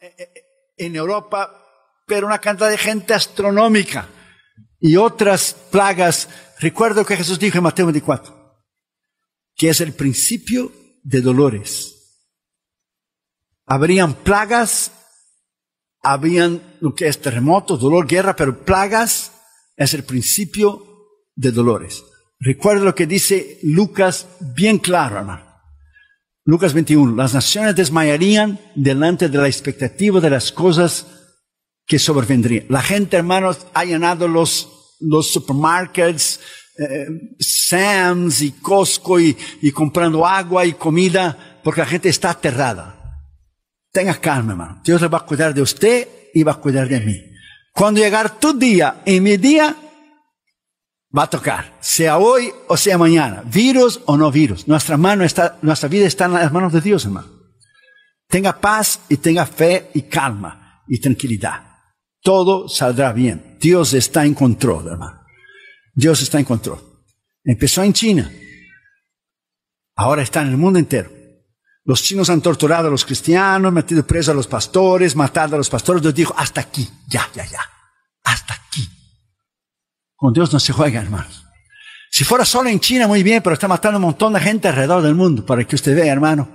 Eh, eh, eh, en Europa, pero una cantidad de gente astronómica y otras plagas. Recuerdo que Jesús dijo en Mateo 24, que es el principio de dolores. Habrían plagas, habían lo que es terremoto, dolor, guerra, pero plagas es el principio de dolores. Recuerda lo que dice Lucas bien claro, hermano. Lucas 21, las naciones desmayarían delante de la expectativa de las cosas que sobrevendrían. La gente, hermanos, ha llenado los, los supermarkets, eh, Sam's y Costco y, comprando agua y comida porque la gente está aterrada. Tenga calma, hermano. Dios le va a cuidar de usted y va a cuidar de mí. Cuando llegar tu día y mi día, va a tocar, sea hoy o sea mañana, virus o no virus. Nuestra mano está, nuestra vida está en las manos de Dios, hermano. Tenga paz y tenga fe y calma y tranquilidad. Todo saldrá bien. Dios está en control, hermano. Dios está en control. Empezó en China. Ahora está en el mundo entero. Los chinos han torturado a los cristianos, metido presos a los pastores, matado a los pastores. Dios dijo, hasta aquí, ya, ya, ya. Hasta aquí con Dios no se juega, hermanos. Si fuera solo en China, muy bien, pero está matando un montón de gente alrededor del mundo, para que usted vea, hermano,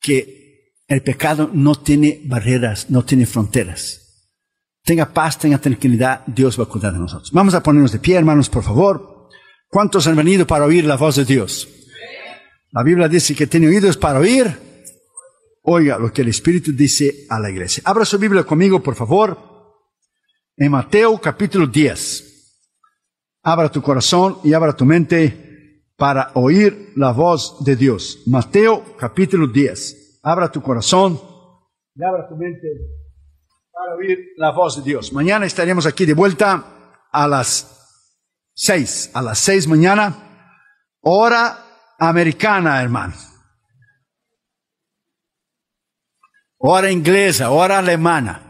que el pecado no tiene barreras, no tiene fronteras. Tenga paz, tenga tranquilidad, Dios va a cuidar de nosotros. Vamos a ponernos de pie, hermanos, por favor. ¿Cuántos han venido para oír la voz de Dios? La Biblia dice que tiene oídos para oír. Oiga lo que el Espíritu dice a la iglesia. Abra su Biblia conmigo, por favor, en Mateo capítulo 10 abra tu corazón y abra tu mente para oír la voz de Dios. Mateo capítulo 10. Abra tu corazón y abra tu mente para oír la voz de Dios. Mañana estaremos aquí de vuelta a las seis. a las seis mañana, hora americana, hermano. Hora inglesa, hora alemana.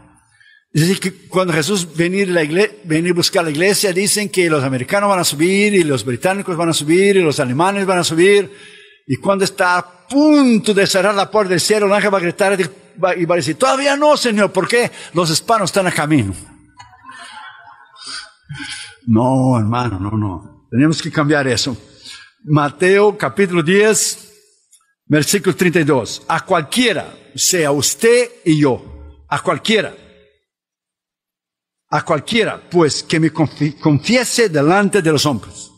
Es decir, que cuando Jesús venir, la iglesia, venir buscar la iglesia, dicen que los americanos van a subir y los británicos van a subir y los alemanes van a subir. Y cuando está a punto de cerrar la puerta del cielo, el ángel va a gritar y va a decir, todavía no, Señor, porque los hispanos están a camino. No, hermano, no, no. Tenemos que cambiar eso. Mateo capítulo 10, versículo 32. A cualquiera, sea usted y yo, a cualquiera a cualquiera, pues, que me confiese delante de los hombres.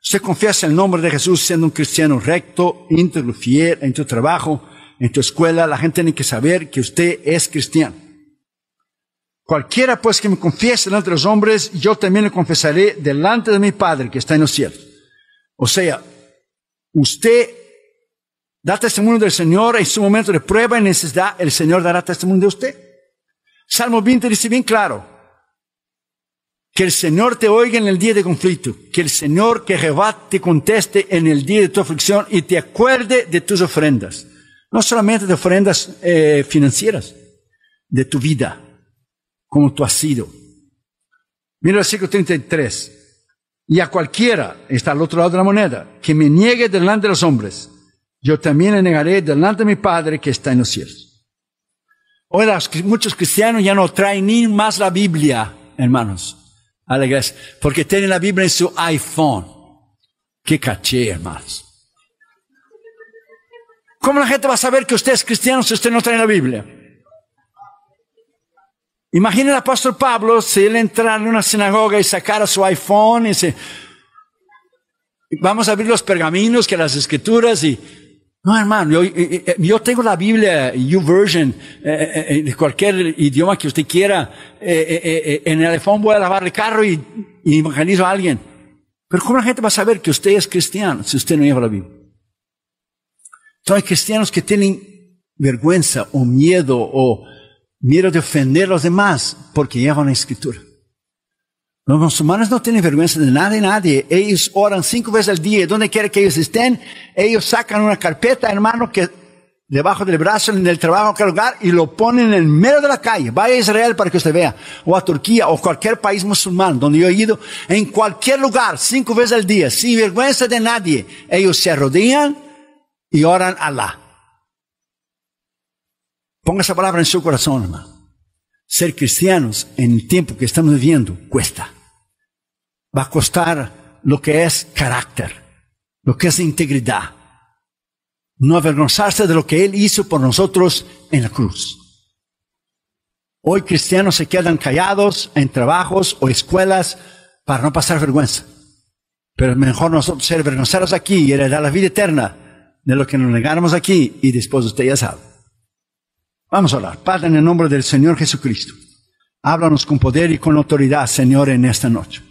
Usted confiesa el nombre de Jesús siendo un cristiano recto, íntegro, fiel en tu trabajo, en tu escuela. La gente tiene que saber que usted es cristiano. Cualquiera, pues, que me confiese delante de los hombres, yo también le confesaré delante de mi Padre que está en los cielos. O sea, usted da testimonio del Señor en su momento de prueba y necesidad, el Señor dará testimonio de usted. Salmo 20 dice bien claro, que el Señor te oiga en el día de conflicto. Que el Señor que Jehová te conteste en el día de tu aflicción y te acuerde de tus ofrendas. No solamente de ofrendas eh, financieras, de tu vida, como tú has sido. Mira el versículo 33. Y a cualquiera, está al otro lado de la moneda, que me niegue delante de los hombres, yo también le negaré delante de mi Padre que está en los cielos. Ahora, muchos cristianos ya no traen ni más la Biblia, hermanos a porque tiene la Biblia en su iPhone. Qué caché, hermanos. ¿Cómo la gente va a saber que usted es cristiano si usted no trae la Biblia? Imagina el apóstol Pablo si él entra en una sinagoga y sacara su iPhone y dice, vamos a abrir los pergaminos que las escrituras y no, hermano, eh, eh, eh, yo, tengo la Biblia YouVersion, Version cualquier idioma que usted quiera. en el iPhone voy a lavar el carro y, y a alguien. Pero ¿cómo la gente va a saber que usted es cristiano si usted no lleva la Biblia? Entonces hay cristianos que tienen vergüenza o miedo o miedo de ofender a los demás porque llevan la escritura. Los musulmanes no tienen vergüenza de nadie, nadie. Ellos oran cinco veces al día. Donde quiera que ellos estén, ellos sacan una carpeta, hermano, que debajo del brazo, en el trabajo, en cualquier lugar, y lo ponen en el medio de la calle. Vaya a Israel para que usted vea. O a Turquía, o cualquier país musulmán donde yo he ido. En cualquier lugar, cinco veces al día, sin vergüenza de nadie. Ellos se arrodillan y oran a Alá. Ponga esa palabra en su corazón, hermano. Ser cristianos en el tiempo que estamos viviendo cuesta va a costar lo que es carácter, lo que es integridad. No avergonzarse de lo que Él hizo por nosotros en la cruz. Hoy cristianos se quedan callados en trabajos o escuelas para no pasar vergüenza. Pero mejor nosotros ser avergonzados aquí y heredar la vida eterna de lo que nos negamos aquí y después usted ya sabe. Vamos a hablar. Padre, en el nombre del Señor Jesucristo. Háblanos con poder y con autoridad, Señor, en esta noche.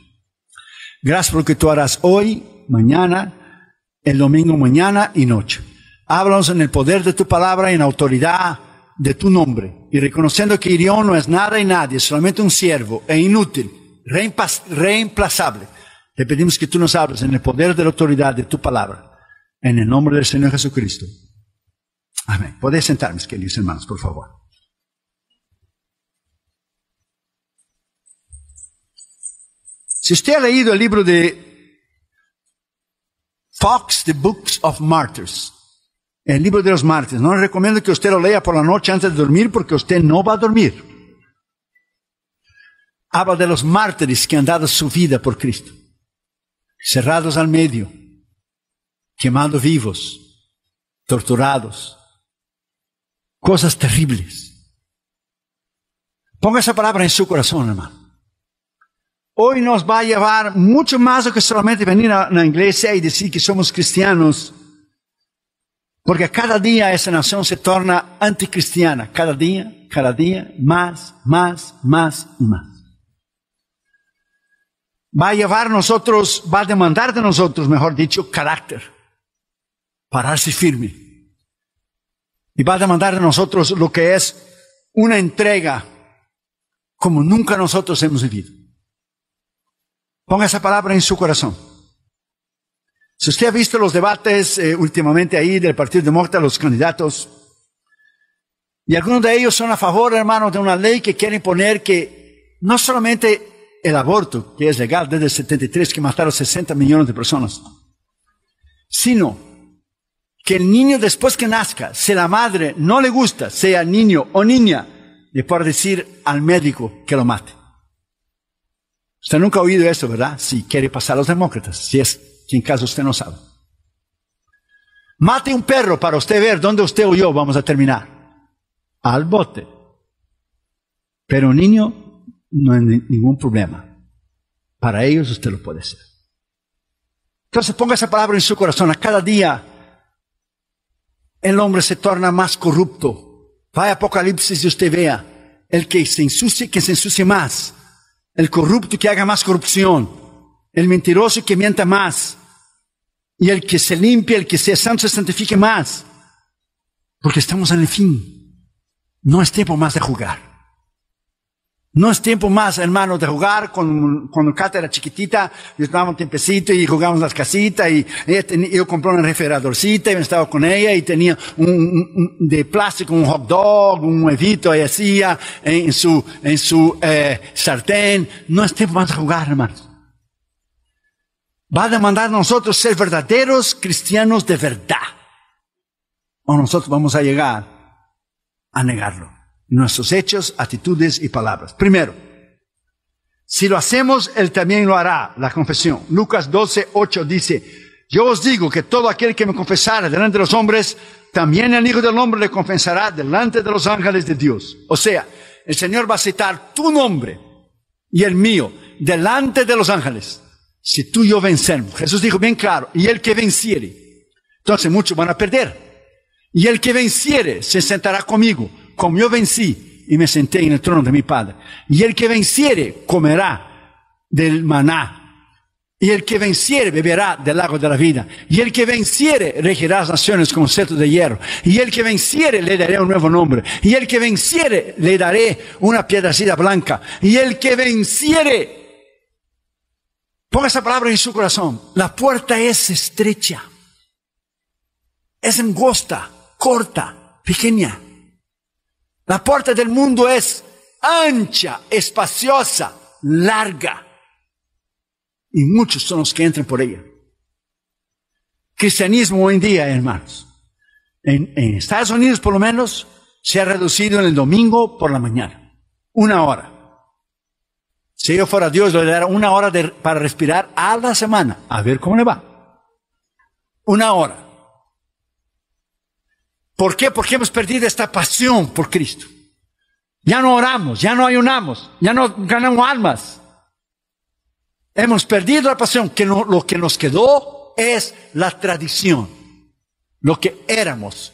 Gracias por lo que tú harás hoy, mañana, el domingo, mañana y noche. Háblanos en el poder de tu palabra y en autoridad de tu nombre. Y reconociendo que Irión no es nada y nadie, solamente un siervo e inútil, reemplazable. Te pedimos que tú nos hables en el poder de la autoridad de tu palabra. En el nombre del Señor Jesucristo. Amén. Podéis sentarme, queridos hermanos, por favor. Si usted ha leído el libro de Fox, The Books of Martyrs, el libro de los mártires, no le recomiendo que usted lo lea por la noche antes de dormir porque usted no va a dormir. Habla de los mártires que han dado su vida por Cristo, cerrados al medio, quemados vivos, torturados, cosas terribles. Ponga esa palabra en su corazón, hermano hoy nos va a llevar mucho más que solamente venir a la iglesia y decir que somos cristianos. Porque cada día esa nación se torna anticristiana, cada día, cada día, más, más, más y más. Va a llevar nosotros, va a demandar de nosotros, mejor dicho, carácter, pararse firme. Y va a demandar de nosotros lo que es una entrega como nunca nosotros hemos vivido. Ponga esa palabra en su corazón. Si usted ha visto los debates eh, últimamente ahí del Partido Demócrata, los candidatos, y algunos de ellos son a favor, hermanos, de una ley que quiere imponer que no solamente el aborto, que es legal desde el 73, que mataron 60 millones de personas, sino que el niño después que nazca, si la madre no le gusta, sea niño o niña, le puede decir al médico que lo mate. Usted nunca ha oído eso, ¿verdad? Si quiere pasar a los demócratas, si es que en caso usted no sabe. Mate un perro para usted ver dónde usted o yo vamos a terminar. Al bote. Pero niño no hay ningún problema. Para ellos usted lo puede hacer. Entonces ponga esa palabra en su corazón. A cada día el hombre se torna más corrupto. Vaya Apocalipsis y usted vea el que se ensucie, que se ensucie más el corrupto que haga más corrupción, el mentiroso que mienta más, y el que se limpie, el que sea santo, se santifique más. Porque estamos en el fin. No es tiempo más de jugar. No es tiempo más, hermano, de jugar con, con era chiquitita. Yo estaba un tiempecito y jugamos las casitas y yo compré una refrigeradorcita y me estaba con ella y tenía un, de plástico un hot dog, un huevito y hacía en su, en su eh, sartén. No es tiempo más de jugar, hermanos. Va a demandar a nosotros ser verdaderos cristianos de verdad. O nosotros vamos a llegar a negarlo nuestros hechos, actitudes y palabras. Primero, si lo hacemos, Él también lo hará, la confesión. Lucas 12, 8 dice, yo os digo que todo aquel que me confesara delante de los hombres, también el Hijo del Hombre le confesará delante de los ángeles de Dios. O sea, el Señor va a citar tu nombre y el mío delante de los ángeles. Si tú y yo vencemos, Jesús dijo bien claro, y el que venciere, entonces muchos van a perder. Y el que venciere se sentará conmigo como yo vencí y me senté en el trono de mi Padre. Y el que venciere comerá del maná. Y el que venciere beberá del agua de la vida. Y el que venciere regirá las naciones con cetro de hierro. Y el que venciere le daré un nuevo nombre. Y el que venciere le daré una piedrecita blanca. Y el que venciere Ponga esa palabra en su corazón. La puerta es estrecha. Es angosta, corta, pequeña. La puerta del mundo es ancha, espaciosa, larga. Y muchos son los que entran por ella. Cristianismo hoy en día, hermanos, en, Estados Unidos por lo menos, se ha reducido en el domingo por la mañana. Una hora. Si yo fuera Dios, le daría una hora para respirar a la semana. A ver cómo le va. Una hora. ¿Por qué? Porque hemos perdido esta pasión por Cristo. Ya no oramos, ya no ayunamos, ya no ganamos almas. Hemos perdido la pasión, que no, lo que nos quedó es la tradición, lo que éramos,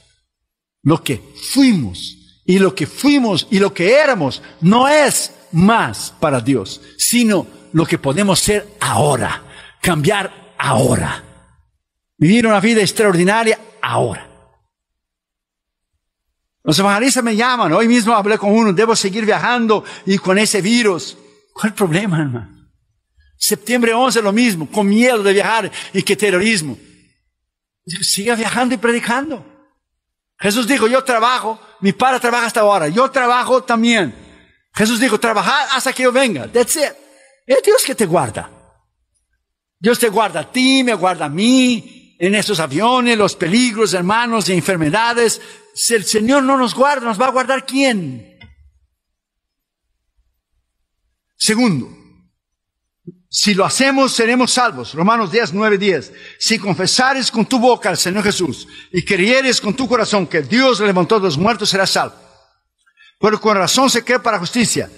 lo que fuimos y lo que fuimos y lo que éramos no es más para Dios, sino lo que podemos ser ahora, cambiar ahora, vivir una vida extraordinaria ahora. Los evangelistas me llaman, hoy mismo hablé con uno, debo seguir viajando y con ese virus. ¿Cuál problema, hermano? Septiembre 11 lo mismo, con miedo de viajar y que terrorismo. Siga viajando y predicando. Jesús dijo, yo trabajo, mi padre trabaja hasta ahora, yo trabajo también. Jesús dijo, Trabajar hasta que yo venga. That's it. Es Dios que te guarda. Dios te guarda a ti, me guarda a mí, en esos aviones, los peligros, hermanos, y enfermedades, si el Señor no nos guarda, ¿nos va a guardar quién? Segundo, si lo hacemos, seremos salvos. Romanos 10, 9, 10. Si confesares con tu boca al Señor Jesús y creyeres con tu corazón que Dios levantó de los muertos, serás salvo. Pero con razón se cree para justicia,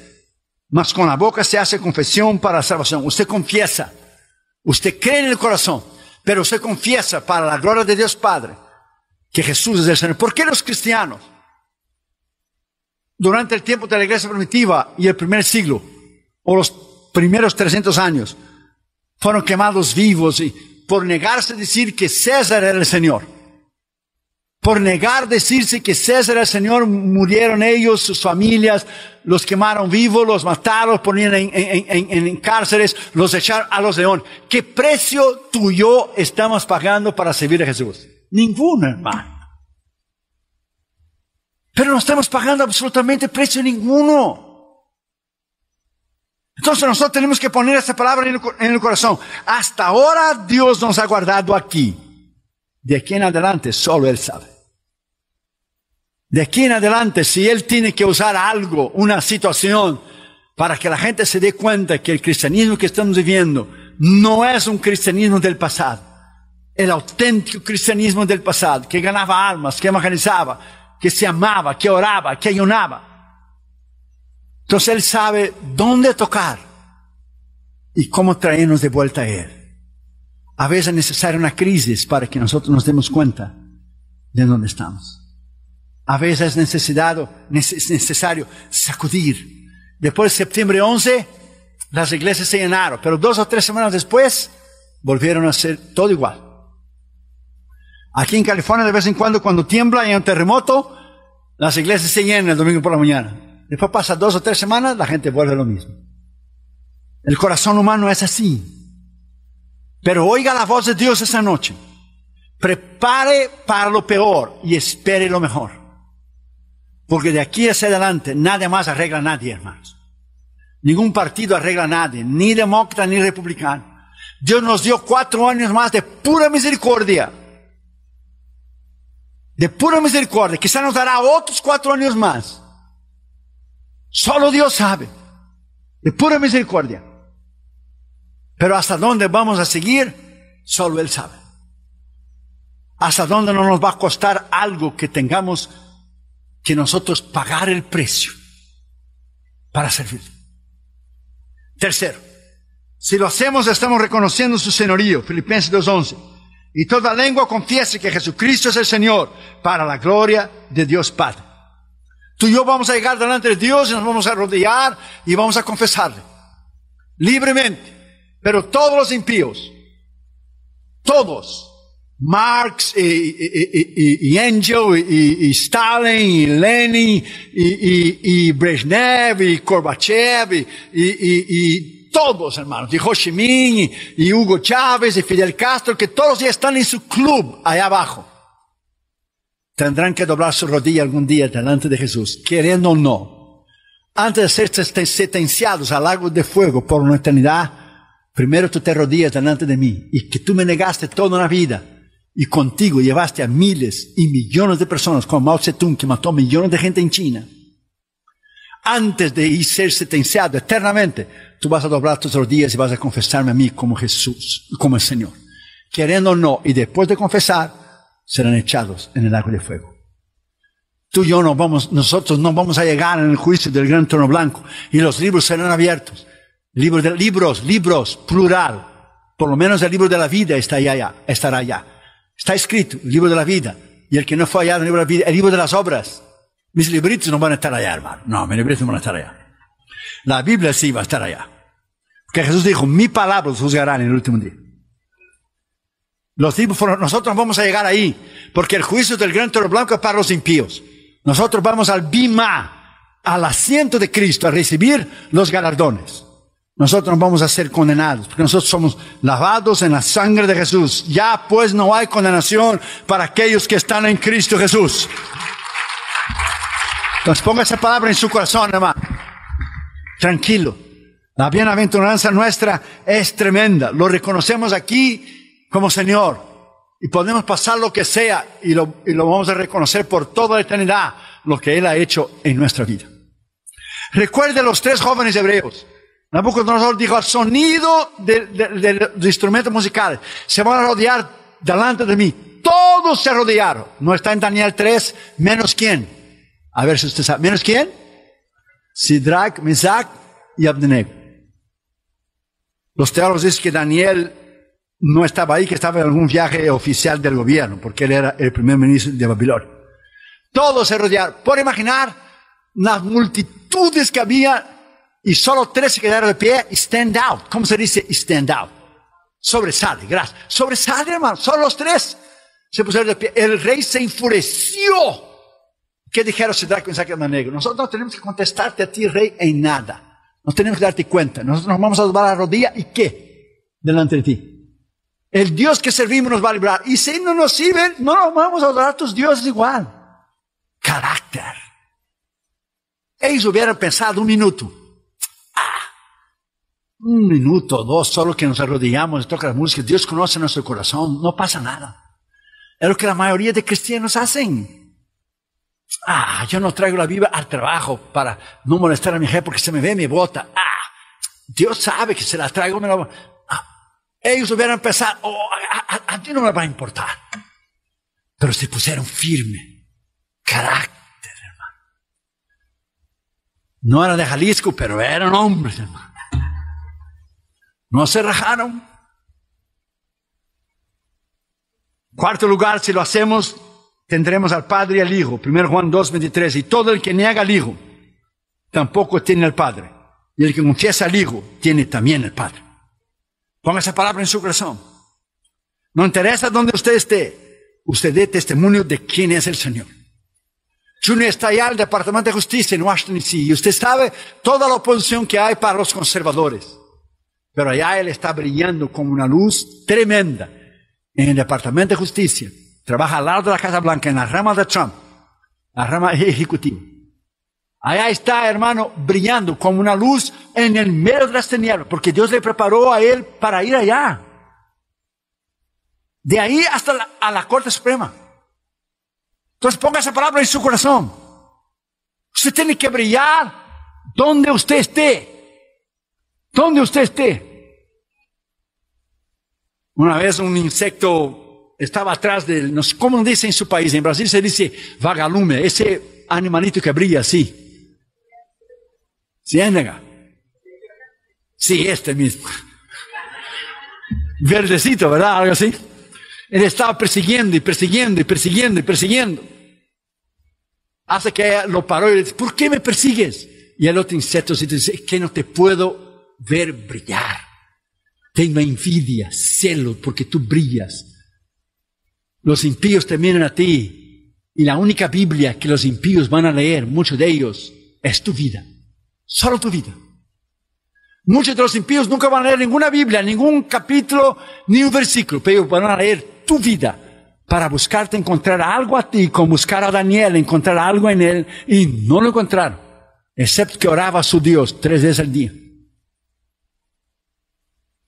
mas con la boca se hace confesión para salvación. Usted confiesa, usted cree en el corazón, pero usted confiesa para la gloria de Dios Padre que Jesús es el Señor. ¿Por qué los cristianos, durante el tiempo de la iglesia primitiva y el primer siglo, o los primeros 300 años, fueron quemados vivos y por negarse a decir que César era el Señor? Por negar decirse que César era el Señor, murieron ellos, sus familias, los quemaron vivos, los mataron, ponían en, cárceles, los echaron a los leones. ¿Qué precio tú y yo estamos pagando para servir a Jesús? Ninguno, hermano. Pero no estamos pagando absolutamente precio ninguno. Entonces nosotros tenemos que poner esa palabra en en el, corazón. Hasta ahora Dios nos ha guardado aquí. De aquí en adelante solo Él sabe. De aquí en adelante, si Él tiene que usar algo, una situación, para que la gente se dé cuenta que el cristianismo que estamos viviendo no es un cristianismo del pasado el auténtico cristianismo del pasado, que ganaba almas, que evangelizaba, que se amaba, que oraba, que ayunaba. Entonces Él sabe dónde tocar y cómo traernos de vuelta a Él. A veces es necesaria una crisis para que nosotros nos demos cuenta de dónde estamos. A veces es, es necesario sacudir. Después de septiembre 11, las iglesias se llenaron, pero dos o tres semanas después volvieron a ser todo igual. Aquí en California de vez en cuando cuando tiembla y hay un terremoto, las iglesias se llenan el domingo por la mañana. Después pasa dos o tres semanas, la gente vuelve a lo mismo. El corazón humano es así. Pero oiga la voz de Dios esa noche. Prepare para lo peor y espere lo mejor. Porque de aquí hacia adelante nadie más arregla a nadie, hermanos. Ningún partido arregla a nadie, ni demócrata ni republicano. Dios nos dio cuatro años más de pura misericordia de pura misericordia, quizá nos dará otros cuatro años más. Solo Dios sabe, de pura misericordia. Pero hasta dónde vamos a seguir, solo Él sabe. Hasta dónde no nos va a costar algo que tengamos que nosotros pagar el precio para servir. Tercero, si lo hacemos estamos reconociendo su señorío, Filipenses 2.11. Y toda lengua confiese que Jesucristo es el Señor para la gloria de Dios Padre. Tú y yo vamos a llegar delante de Dios y nos vamos a arrodillar y vamos a confesarle libremente. Pero todos los impíos, todos, Marx y, y, y, Angel y, Stalin y Lenin y, Brezhnev y Gorbachev y todos, hermanos, y Ho Chi Minh y, Hugo Chávez y Fidel Castro, que todos ya están en su club allá abajo. Tendrán que doblar su rodilla algún día delante de Jesús, queriendo o no. Antes de ser sentenciados al lago de fuego por una eternidad, primero tú te rodillas delante de mí y que tú me negaste toda una vida y contigo llevaste a miles y millones de personas, como Mao Zedong que mató millones de gente en China antes de ser sentenciado eternamente, tú vas a doblar tus rodillas y vas a confesarme a mí como Jesús, como el Señor. Queriendo o no, y después de confesar, serán echados en el agua de fuego. Tú y yo no vamos, nosotros no vamos a llegar en el juicio del gran trono blanco y los libros serán abiertos. Libros, de, libros, libros, plural. Por lo menos el libro de la vida está allá, estará allá. Está escrito, el libro de la vida. Y el que no fue allá en el libro de la vida, el libro de las obras mis libritos no van a estar allá, hermano. No, mis libritos no van a estar allá. La Biblia sí va a estar allá. Porque Jesús dijo, mi palabra los juzgarán en el último día. Los tipos nosotros vamos a llegar ahí, porque el juicio del gran toro blanco es para los impíos. Nosotros vamos al bima, al asiento de Cristo, a recibir los galardones. Nosotros vamos a ser condenados, porque nosotros somos lavados en la sangre de Jesús. Ya pues no hay condenación para aquellos que están en Cristo Jesús. Entonces ponga esa palabra en su corazón, hermano. Tranquilo. La bienaventuranza nuestra es tremenda. Lo reconocemos aquí como Señor. Y podemos pasar lo que sea y lo, y lo vamos a reconocer por toda la eternidad, lo que Él ha hecho en nuestra vida. Recuerde los tres jóvenes hebreos. Nabucodonosor dijo, al sonido del de, de, instrumentos instrumento musical, se van a rodear delante de mí. Todos se rodearon. No está en Daniel 3, menos quién a ver si usted sabe. ¿Menos quién? Sidrak, Misak y Abdeneb. Los teólogos dicen que Daniel no estaba ahí, que estaba en algún viaje oficial del gobierno, porque él era el primer ministro de Babilonia. Todos se rodearon. Por imaginar las multitudes que había y solo tres se quedaron de pie, stand out. ¿Cómo se dice stand out? Sobresale, gracias. Sobresale, hermano. Solo los tres se pusieron de pie. El rey se enfureció ¿Qué dijeron si y y negro? Nosotros no tenemos que contestarte a ti, rey, en nada. No tenemos que darte cuenta. Nosotros nos vamos a doblar la rodilla y qué? Delante de ti. El Dios que servimos nos va a librar. Y si no nos sirven, no nos vamos a adorar a tus dioses igual. Carácter. Ellos hubieran pensado un minuto. Ah, un minuto, dos, solo que nos arrodillamos y toca la música. Dios conoce nuestro corazón. No pasa nada. Es lo que la mayoría de cristianos hacen. Ah, yo no traigo la viva al trabajo para no molestar a mi jefe porque se me ve mi bota. Ah, Dios sabe que se la traigo. Ah, ellos hubieran pensado, oh, a, ti no me va a importar. Pero se pusieron firme. Carácter, hermano. No era de Jalisco, pero eran hombres, hermano. No se rajaron. Cuarto lugar, si lo hacemos, tendremos al Padre y al Hijo. 1 Juan 2, 23. Y todo el que niega al Hijo tampoco tiene al Padre. Y el que confiesa al Hijo tiene también al Padre. Ponga esa palabra en su corazón. No interesa dónde usted esté. Usted dé testimonio de quién es el Señor. Junior está allá al Departamento de Justicia en Washington, D.C. Y usted sabe toda la oposición que hay para los conservadores. Pero allá él está brillando como una luz tremenda en el Departamento de Justicia Trabaja al lado de la Casa Blanca en la rama de Trump, la rama ejecutiva. Allá está, hermano, brillando como una luz en el medio de las tinieblas, porque Dios le preparó a él para ir allá. De ahí hasta la, a la Corte Suprema. Entonces ponga esa palabra en su corazón. Usted tiene que brillar donde usted esté. Donde usted esté. Una vez un insecto estaba atrás de, él ¿cómo dice en su país? En Brasil se dice vagalume, ese animalito que brilla así. Ciénaga. Sí, este mismo. Verdecito, ¿verdad? Algo así. Él estaba persiguiendo y persiguiendo y persiguiendo y persiguiendo. Hasta que lo paró y le dice, ¿por qué me persigues? Y el otro insecto Se dice, es que no te puedo ver brillar. Tengo envidia, celo, porque tú brillas los impíos te miran a ti y la única Biblia que los impíos van a leer, muchos de ellos, es tu vida. Solo tu vida. Muchos de los impíos nunca van a leer ninguna Biblia, ningún capítulo, ni un versículo, pero van a leer tu vida para buscarte, encontrar algo a ti, como buscar a Daniel, encontrar algo en él, y no lo encontraron, excepto que oraba a su Dios tres veces al día.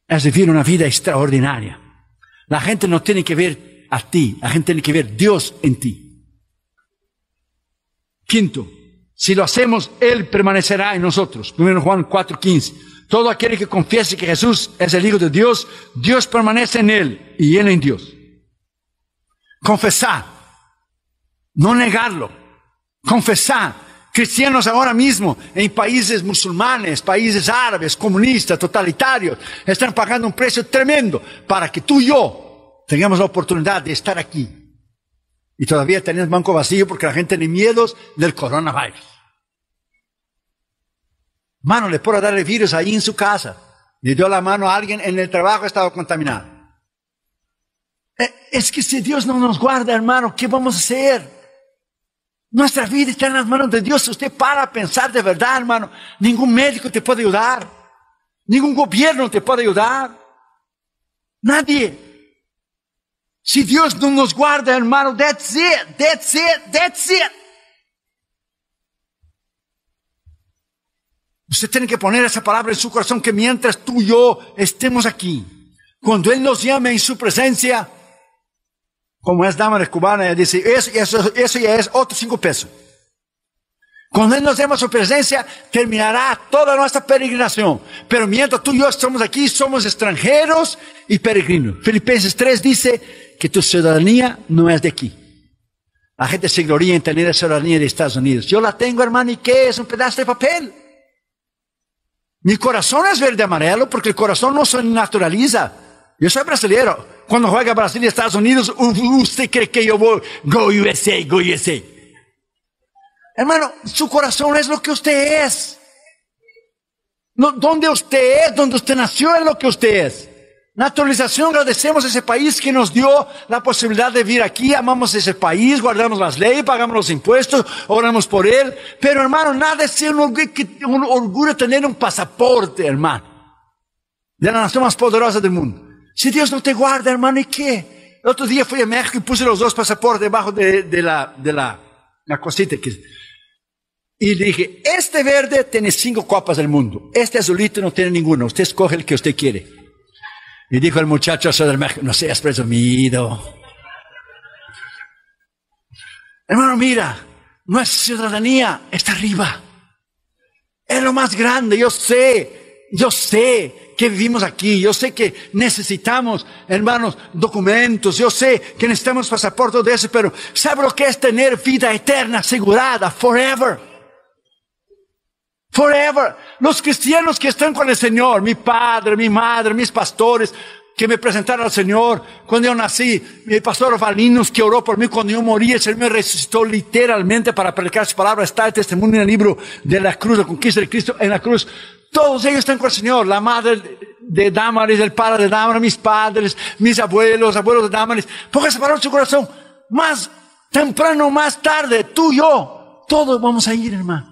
Es vivir una vida extraordinaria. La gente no tiene que ver a ti. La gente tiene que ver Dios en ti. Quinto, si lo hacemos, Él permanecerá en nosotros. Primero Juan 4:15. Todo aquel que confiese que Jesús es el Hijo de Dios, Dios permanece en Él y Él en Dios. Confesar, no negarlo, confesar. Cristianos ahora mismo en países musulmanes, países árabes, comunistas, totalitarios, están pagando un precio tremendo para que tú y yo teníamos la oportunidad de estar aquí. Y todavía teníamos banco vacío porque la gente tiene miedos del coronavirus. Mano, le puedo dar el virus ahí en su casa. Le dio la mano a alguien en el trabajo, estaba contaminado. Eh, es que si Dios no nos guarda, hermano, ¿qué vamos a hacer? Nuestra vida está en las manos de Dios. Usted para pensar de verdad, hermano. Ningún médico te puede ayudar. Ningún gobierno te puede ayudar. Nadie. Si Dios no nos guarda, hermano, that's it, that's it, that's it. Usted tiene que poner esa palabra en su corazón que mientras tú y yo estemos aquí, cuando Él nos llame en su presencia, como es dama de cubana, ella dice, eso, eso, eso ya es otro cinco pesos. Cuando Él nos dé su presencia, terminará toda nuestra peregrinación. Pero mientras tú y yo estamos aquí, somos extranjeros y peregrinos. Filipenses 3 dice que tu ciudadanía no es de aquí. La gente se gloría en tener la ciudadanía de Estados Unidos. Yo la tengo, hermano, ¿y qué? Es un pedazo de papel. Mi corazón es verde amarillo porque el corazón no se naturaliza. Yo soy brasileño. Cuando juega Brasil y Estados Unidos, usted cree que yo voy, go USA, go USA. Hermano, su corazón es lo que usted es. No, donde usted es, donde usted nació es lo que usted es. Naturalización, agradecemos a ese país que nos dio la posibilidad de vivir aquí, amamos ese país, guardamos las leyes, pagamos los impuestos, oramos por él. Pero hermano, nada es un orgullo, un orgullo tener un pasaporte, hermano. De la nación más poderosa del mundo. Si Dios no te guarda, hermano, ¿y qué? El otro día fui a México y puse los dos pasaportes debajo de, de la, la cosita que y dije, este verde tiene cinco copas del mundo. Este azulito no tiene ninguna. Usted escoge el que usted quiere. Y dijo el muchacho no seas presumido. Hermano, mira, nuestra ciudadanía, está arriba. Es lo más grande, yo sé, yo sé que vivimos aquí, yo sé que necesitamos, hermanos, documentos, yo sé que necesitamos pasaportes de eso, pero ¿sabe lo que es tener vida eterna asegurada, forever? Forever. Los cristianos que están con el Señor, mi padre, mi madre, mis pastores, que me presentaron al Señor cuando yo nací, mi pastor Valinos que oró por mí cuando yo morí, el Señor me resucitó literalmente para predicar su palabra, está el testimonio en el libro de la cruz, la conquista de Cristo en la cruz. Todos ellos están con el Señor, la madre de Damaris, el padre de Damaris, mis padres, mis abuelos, abuelos de Damaris. Póngase para su corazón, más temprano, más tarde, tú y yo, todos vamos a ir, hermano.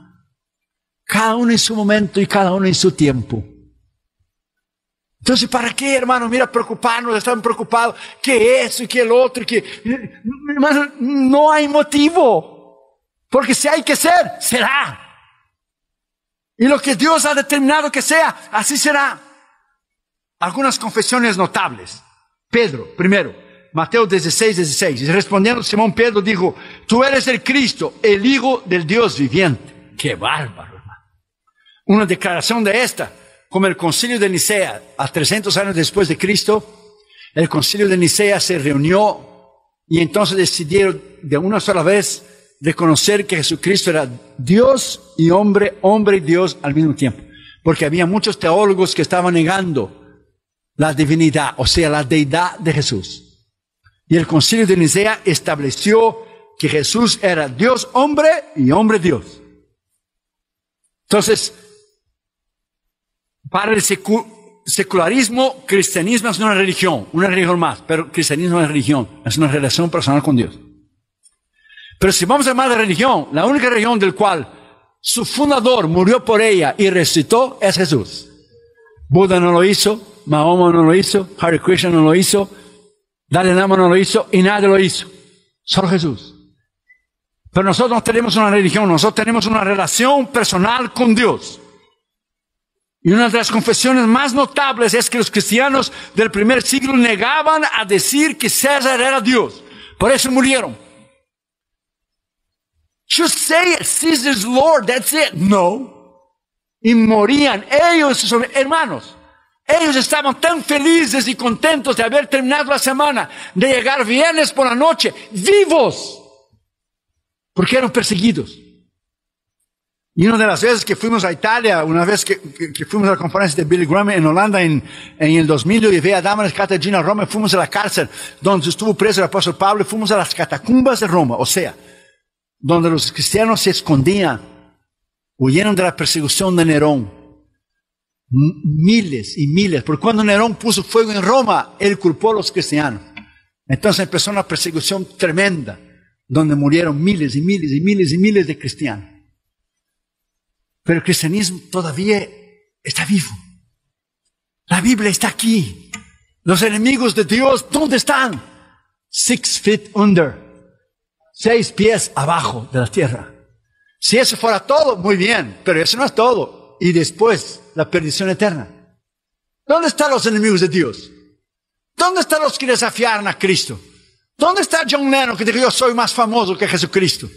Cada uno en su momento y cada uno en su tiempo. Entonces, ¿para qué, hermano? Mira, preocuparnos, están preocupados que eso y que el otro que... Hermano, no hay motivo. Porque si hay que ser, será. Y lo que Dios ha determinado que sea, así será. Algunas confesiones notables. Pedro, primero, Mateo 16, 16. Y respondiendo Simón Pedro dijo, tú eres el Cristo, el Hijo del Dios viviente. ¡Qué bárbaro! una declaración de esta, como el concilio de Nicea, a 300 años después de Cristo, el concilio de Nicea se reunió y entonces decidieron de una sola vez reconocer que Jesucristo era Dios y hombre, hombre y Dios al mismo tiempo. Porque había muchos teólogos que estaban negando la divinidad, o sea, la deidad de Jesús. Y el concilio de Nicea estableció que Jesús era Dios hombre y hombre Dios. Entonces, para el secularismo, cristianismo es una religión, una religión más, pero cristianismo es religión, es una relación personal con Dios. Pero si vamos a hablar de religión, la única religión del cual su fundador murió por ella y resucitó es Jesús. Buda no lo hizo, Mahoma no lo hizo, Hare Krishna no lo hizo, Dalai Lama no lo hizo y nadie lo hizo. Solo Jesús. Pero nosotros no tenemos una religión, nosotros tenemos una relación personal con Dios. Y una de las confesiones más notables es que los cristianos del primer siglo negaban a decir que César era Dios. Por eso murieron. Just say it, Caesar's Lord, that's it. No. Y morían. Ellos, son hermanos, ellos estaban tan felices y contentos de haber terminado la semana, de llegar viernes por la noche, vivos, porque eran perseguidos. Y una de las veces que fuimos a Italia, una vez que, fuimos a la conferencia de Billy Graham en Holanda en, el 2000, y ve a Damaris a Roma, y fuimos a la cárcel donde estuvo preso el apóstol Pablo, y fuimos a las catacumbas de Roma, o sea, donde los cristianos se escondían, huyeron de la persecución de Nerón. Miles y miles, porque cuando Nerón puso fuego en Roma, él culpó a los cristianos. Entonces empezó una persecución tremenda, donde murieron miles y miles y miles y miles de cristianos. Pero el cristianismo todavía está vivo. La Biblia está aquí. Los enemigos de Dios, ¿dónde están? Six feet under. Seis pies abajo de la tierra. Si eso fuera todo, muy bien, pero eso no es todo. Y después, la perdición eterna. ¿Dónde están los enemigos de Dios? ¿Dónde están los que desafiaron a Cristo? ¿Dónde está John Lennon que dijo yo soy más famoso que Jesucristo?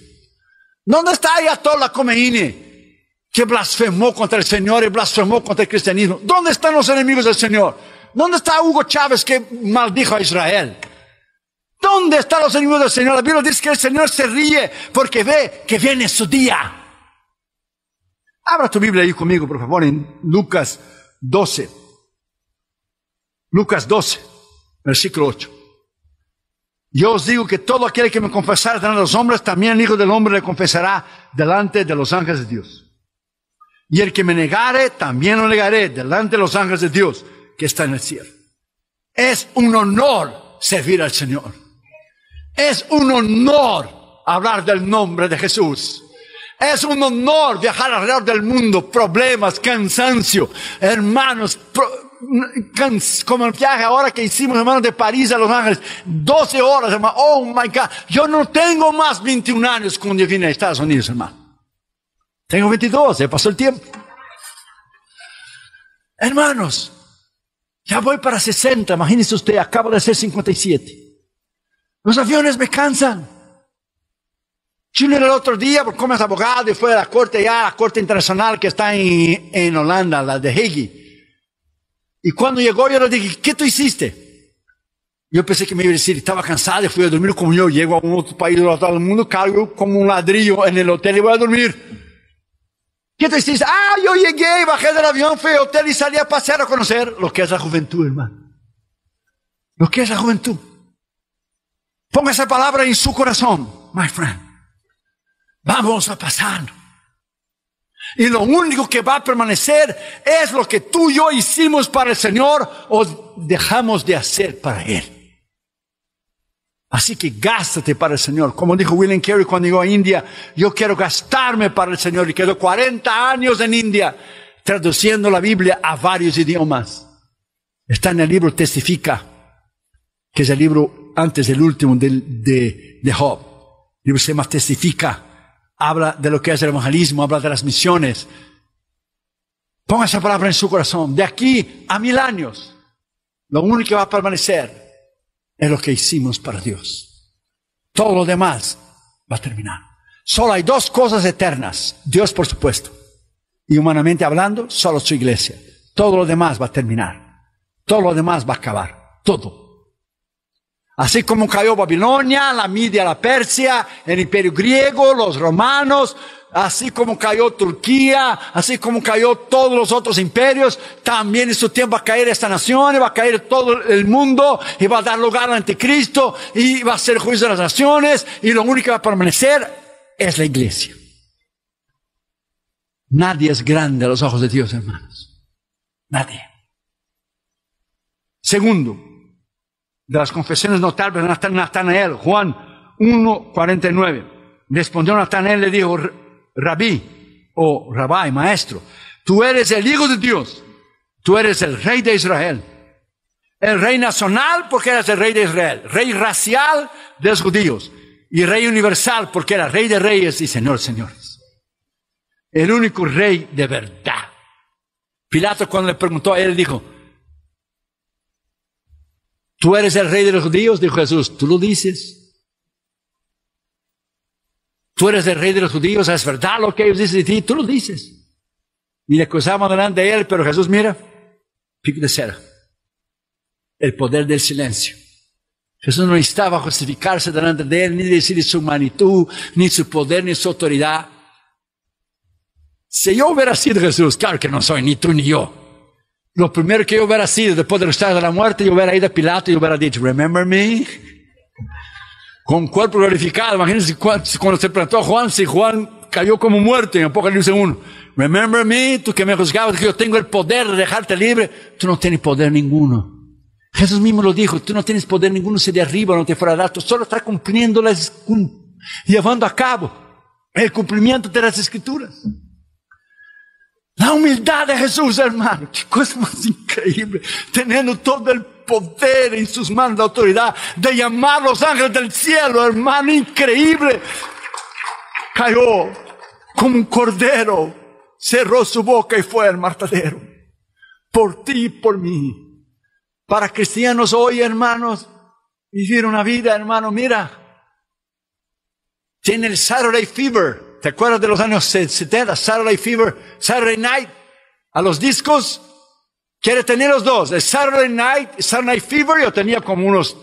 ¿Dónde está Ayatollah Khomeini que blasfemó contra el Señor y blasfemó contra el cristianismo. ¿Dónde están los enemigos del Señor? ¿Dónde está Hugo Chávez que maldijo a Israel? ¿Dónde están los enemigos del Señor? La Biblia dice que el Señor se ríe porque ve que viene su día. Abra tu Biblia ahí conmigo, por favor, en Lucas 12. Lucas 12, versículo 8. Yo os digo que todo aquel que me confesara delante de los hombres, también el Hijo del Hombre le confesará delante de los ángeles de Dios. Y el que me negare, también lo negaré delante de los ángeles de Dios que está en el cielo. Es un honor servir al Señor. Es un honor hablar del nombre de Jesús. Es un honor viajar alrededor del mundo, problemas, cansancio, hermanos, como el viaje ahora que hicimos, hermanos, de París a Los Ángeles, 12 horas, hermano, oh my God, yo no tengo más 21 años cuando yo vine a Estados Unidos, hermano. Tengo 22, se pasó el tiempo. Hermanos, ya voy para 60, imagínese usted, acabo de ser 57. Los aviones me cansan. Chile el otro día, pues, como es abogado y fue a la corte ya, la corte internacional que está en, Holanda, la de Hegi. Y cuando llegó yo le dije, ¿qué tú hiciste? Yo pensé que me iba a decir, estaba cansado y fui a dormir como yo. Llego a un otro país del otro lado del mundo, cargo como un ladrillo en el hotel y voy a dormir. Y te dices, ah, yo llegué bajé del avión, fui al hotel y salí a pasear a conocer lo que es la juventud, hermano. Lo que es la juventud. Ponga esa palabra en su corazón, my friend. Vamos a pasar. Y lo único que va a permanecer es lo que tú y yo hicimos para el Señor o dejamos de hacer para Él. Así que gástate para el Señor. Como dijo William Carey cuando llegó a India, yo quiero gastarme para el Señor. Y quedó 40 años en India traduciendo la Biblia a varios idiomas. Está en el libro Testifica, que es el libro antes del último de, de, Job. El libro se llama Testifica. Habla de lo que es el evangelismo, habla de las misiones. Ponga esa palabra en su corazón. De aquí a mil años, lo único que va a permanecer es lo que hicimos para Dios. Todo lo demás va a terminar. Solo hay dos cosas eternas. Dios, por supuesto. Y humanamente hablando, solo su iglesia. Todo lo demás va a terminar. Todo lo demás va a acabar. Todo. Así como cayó Babilonia, la Media, la Persia, el imperio griego, los romanos, así como cayó Turquía, así como cayó todos los otros imperios, también en su tiempo va a caer esta nación y va a caer todo el mundo y va a dar lugar al anticristo y va a ser juicio de las naciones y lo único que va a permanecer es la iglesia. Nadie es grande a los ojos de Dios, hermanos. Nadie. Segundo, de las confesiones notables de Natanael, Juan 1.49. Respondió Natanael, le dijo, rabí o y maestro. Tú eres el Hijo de Dios. Tú eres el Rey de Israel. El Rey nacional porque eres el Rey de Israel. Rey racial de los judíos. Y Rey universal porque eras Rey de reyes y Señor, señores. El único Rey de verdad. Pilato cuando le preguntó, a él dijo, Tú eres el Rey de los judíos, dijo Jesús. Tú lo dices. Tú eres el rey de los judíos, es verdad lo que ellos dicen de ti, tú lo dices. Y le acusamos delante de él, pero Jesús mira, pico de cera. El poder del silencio. Jesús no necesitaba justificarse delante de él, ni decir su magnitud, ni su poder, ni su autoridad. Si yo hubiera sido Jesús, claro que no soy ni tú ni yo. Lo primero que yo hubiera sido después de estar de la muerte, yo hubiera ido a Pilato y hubiera dicho, remember me? con cuerpo glorificado. Imagínense cuando se plantó Juan, si Juan cayó como muerto en Apocalipsis 1. Remember me, tú que me juzgabas, que yo tengo el poder de dejarte libre. Tú no tienes poder ninguno. Jesús mismo lo dijo, tú no tienes poder ninguno de arriba no te fuera tú solo está cumpliendo las, llevando a cabo el cumplimiento de las escrituras. La humildad de Jesús, hermano, qué cosa más increíble, teniendo todo el poder en sus manos, la autoridad de llamar los ángeles del cielo, hermano, increíble. Cayó como un cordero, cerró su boca y fue al martadero Por ti y por mí. Para cristianos hoy, hermanos, vivir una vida, hermano, mira. Tiene el Saturday Fever. ¿Te acuerdas de los años 70? Saturday Fever, Saturday Night. A los discos Quiere tener los dos. El Saturday Night, Saturday Fever, yo tenía como unos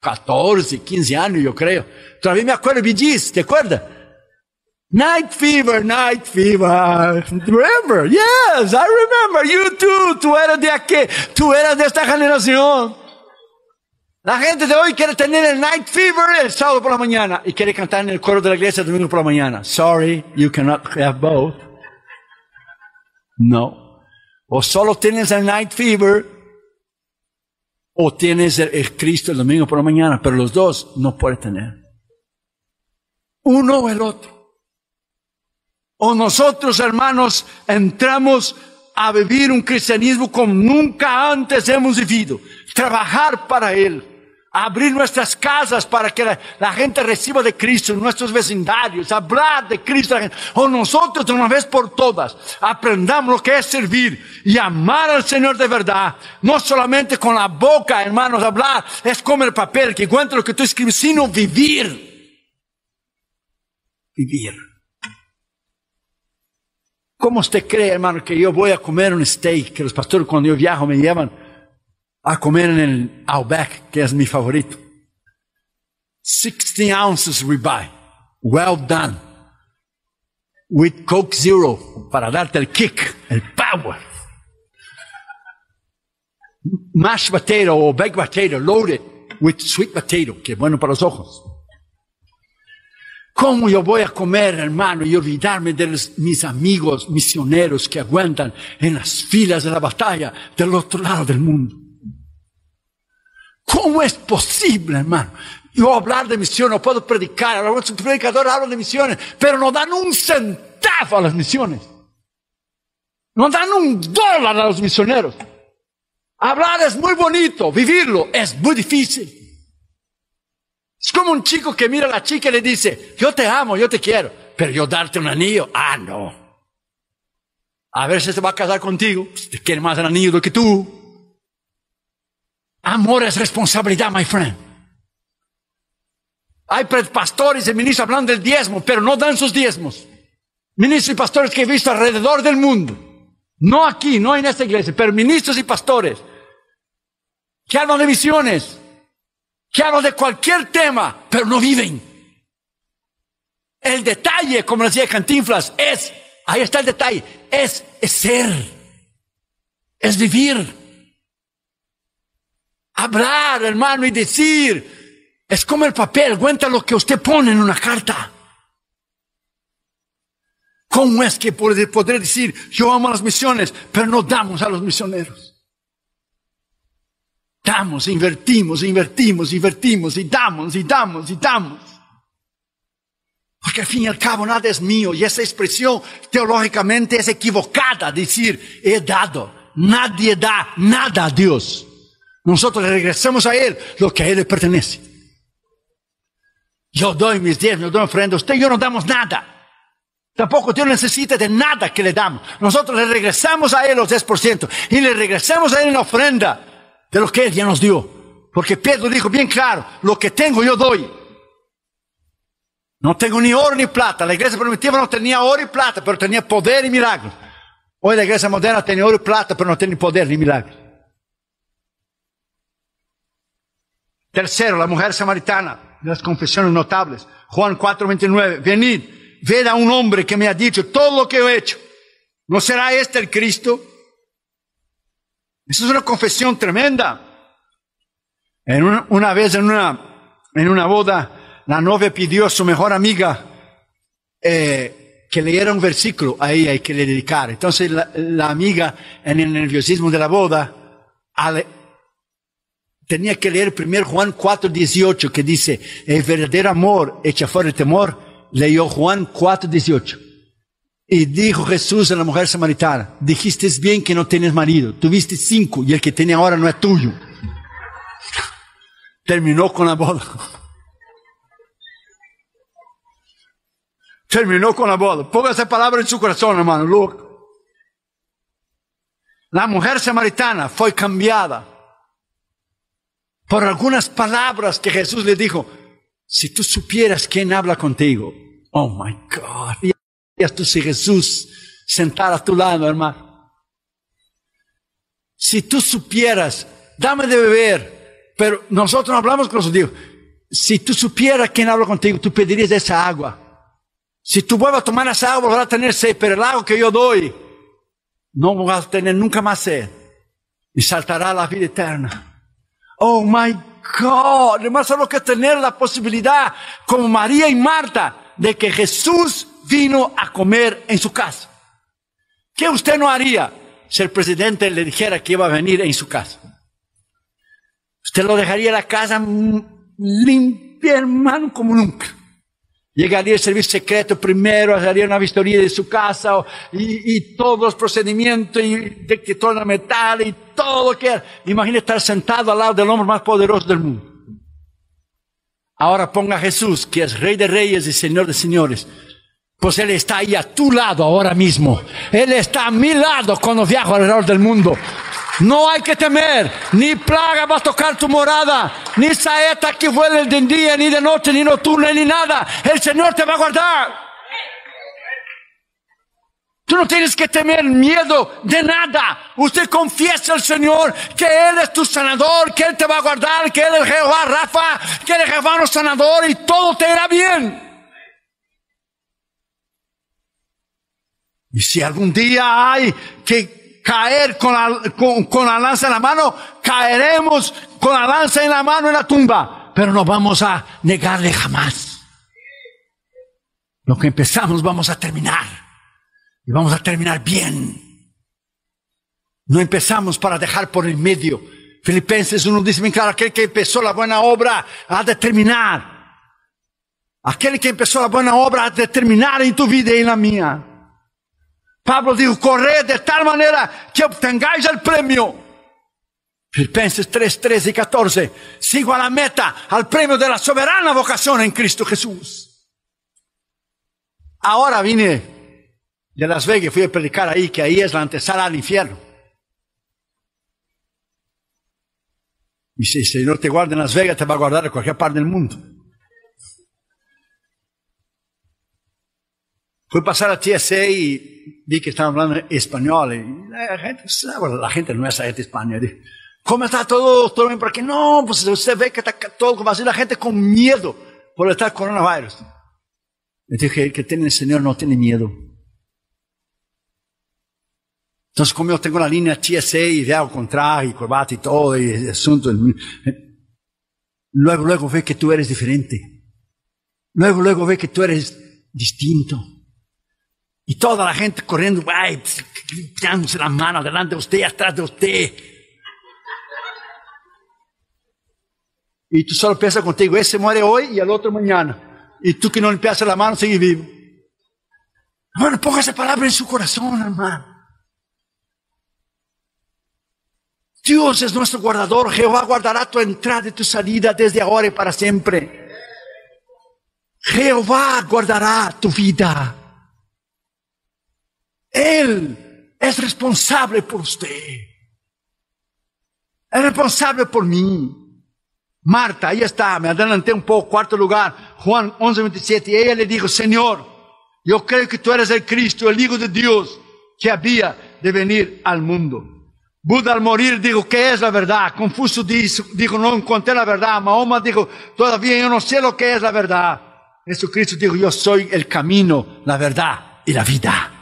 14, 15 años, yo creo. Todavía me acuerdo BGs, ¿te acuerdas? Night Fever, Night Fever. Remember? Yes, I remember. You too. Tú eras de aquí. Tú eras de esta generación. La gente de hoy quiere tener el Night Fever el sábado por la mañana y quiere cantar en el coro de la iglesia el domingo por la mañana. Sorry, you cannot have both. No. O solo tienes el night fever, o tienes el, Cristo el domingo por la mañana, pero los dos no puedes tener. Uno o el otro. O nosotros, hermanos, entramos a vivir un cristianismo como nunca antes hemos vivido. Trabajar para Él abrir nuestras casas para que la, gente reciba de Cristo en nuestros vecindarios, hablar de Cristo. O nosotros de una vez por todas aprendamos lo que es servir y amar al Señor de verdad. No solamente con la boca, hermanos, hablar es como el papel que cuenta lo que tú escribes, sino vivir. Vivir. ¿Cómo usted cree, hermano, que yo voy a comer un steak? Que los pastores cuando yo viajo me llevan a comer en el Outback, que es mi favorito. 16 ounces ribeye, well done, with Coke Zero, para darte el kick, el power. Mashed potato o baked potato, loaded with sweet potato, que es bueno para los ojos. ¿Cómo yo voy a comer, hermano, y olvidarme de mis amigos misioneros que aguantan en las filas de la batalla del otro lado del mundo? ¿Cómo es posible, hermano? Yo hablar de misiones, puedo predicar, algunos predicador, hablan de misiones, pero no dan un centavo a las misiones. No dan un dólar a los misioneros. Hablar es muy bonito, vivirlo es muy difícil. Es como un chico que mira a la chica y le dice, yo te amo, yo te quiero, pero yo darte un anillo, ah, no. A ver si se va a casar contigo, te quiere más el anillo que tú. Amor es responsabilidad, my friend. Hay pastores y ministros hablando del diezmo, pero no dan sus diezmos. Ministros y pastores que he visto alrededor del mundo. No aquí, no en esta iglesia, pero ministros y pastores que hablan de visiones, que hablan de cualquier tema, pero no viven. El detalle, como decía Cantinflas, es, ahí está el detalle, es, es ser, es vivir hablar, hermano, y decir. Es como el papel, cuenta lo que usted pone en una carta. ¿Cómo es que puede poder decir, yo amo las misiones, pero no damos a los misioneros? Damos, invertimos, invertimos, invertimos y damos y damos y damos. Porque al fin y al cabo nada es mío y esa expresión teológicamente es equivocada, decir, he dado. Nadie da nada a Dios. Nosotros le regresamos a Él lo que a Él le pertenece. Yo doy mis diez, yo doy ofrenda. Usted y yo no damos nada. Tampoco Dios necesita de nada que le damos. Nosotros le regresamos a Él los 10% y le regresamos a Él en ofrenda de lo que Él ya nos dio. Porque Pedro dijo bien claro, lo que tengo yo doy. No tengo ni oro ni plata. La iglesia primitiva no tenía oro y plata, pero tenía poder y milagro. Hoy la iglesia moderna tiene oro y plata, pero no tiene poder ni milagro. Tercero, la mujer samaritana, las confesiones notables. Juan 4:29, venid, ved a un hombre que me ha dicho todo lo que he hecho. ¿No será este el Cristo? Esa es una confesión tremenda. En una, vez en una, en una boda, la novia pidió a su mejor amiga eh, que leyera un versículo ahí ella que le dedicara. Entonces la, amiga, en el nerviosismo de la boda, tenía que leer primero Juan 4, 18, que dice, el verdadero amor echa fuera el temor, leyó Juan 4, 18. Y dijo Jesús a la mujer samaritana, dijiste bien que no tienes marido, tuviste cinco y el que tiene ahora no es tuyo. Terminó con la boda. Terminó con la boda. Ponga esa palabra en su corazón, hermano. La mujer samaritana fue cambiada por algunas palabras que Jesús le dijo. Si tú supieras quién habla contigo, oh my God, tú si Jesús sentara a tu lado, hermano. Si tú supieras, dame de beber, pero nosotros no hablamos con los Dios. Si tú supieras quién habla contigo, tú pedirías esa agua. Si tú vuelvas a tomar esa agua, vas a tener sed, pero el agua que yo doy, no vas a tener nunca más sed. Y saltará la vida eterna. Oh my God, hermanos, solo que tener la posibilidad, como María y Marta, de que Jesús vino a comer en su casa. ¿Qué usted no haría si el presidente le dijera que iba a venir en su casa? Usted lo dejaría la casa limpia, hermano, como nunca. Llegaría el servicio secreto primero, haría una vistoria de su casa y, y, todos los procedimientos y la metal y todo que Imagina estar sentado al lado del hombre más poderoso del mundo. Ahora ponga a Jesús, que es Rey de Reyes y Señor de Señores. Pues Él está ahí a tu lado ahora mismo. Él está a mi lado cuando viajo alrededor del mundo. No hay que temer, ni plaga va a tocar tu morada, ni saeta que vuele de día, ni de noche, ni nocturna, ni nada. El Señor te va a guardar. Tú no tienes que temer miedo de nada. Usted confiesa al Señor que Él es tu sanador, que Él te va a guardar, que Él es Jehová Rafa, que Él es Jehová no sanador y todo te irá bien. Y si algún día hay que caer con la, con, la lanza en la mano, caeremos con la lanza en la mano en la tumba, pero no vamos a negarle jamás. Lo que empezamos vamos a terminar. Y vamos a terminar bien. No empezamos para dejar por el medio. Filipenses uno dice aquel que empezó la buena obra ha de terminar. Aquel que empezó la buena obra ha de terminar en tu vida y en la mía. Pablo dijo, corred de tal manera que obtengáis el premio. Filipenses 3, 13 y 14. Sigo a la meta, al premio de la soberana vocación en Cristo Jesús. Ahora vine de Las Vegas, fui a predicar ahí, que ahí es la antesala al infierno. Y si el Señor te guarda en Las Vegas, te va a guardar en cualquier parte del mundo. Fui a pasar a TSA y vi que estaban hablando español. Pues, ah, la gente, no gente no es de España. ¿Cómo está todo, bien No, pues usted ve que está todo como así. la gente con miedo por estar coronavirus. Le dije, el que tiene el Señor no tiene miedo. Entonces, como yo tengo la línea TSA y de con traje y corbata y todo, y asunto, eh, luego, luego ve que tú eres diferente. Luego, luego ve que tú eres distinto. Y toda la gente corriendo, ay, limpiándose pues, las manos delante de usted, atrás de usted. Y tú solo piensas contigo, ese muere hoy y el otro mañana. Y tú que no le la mano, sigue vivo. bueno ponga esa palabra en su corazón, hermano. Dios es nuestro guardador. Jehová guardará tu entrada y tu salida desde ahora y para siempre. Jehová guardará tu vida. Él es responsable por usted. Es responsable por mí. Marta, ahí está, me adelanté un poco, cuarto lugar, Juan 11.27... Y ella le dijo, Señor, yo creo que tú eres el Cristo, el Hijo de Dios, que había de venir al mundo. Buda al morir dijo, ¿qué es la verdad? Confuso dijo, no encontré la verdad. Mahoma dijo, todavía yo no sé lo que es la verdad. Jesucristo dijo, yo soy el camino, la verdad y la vida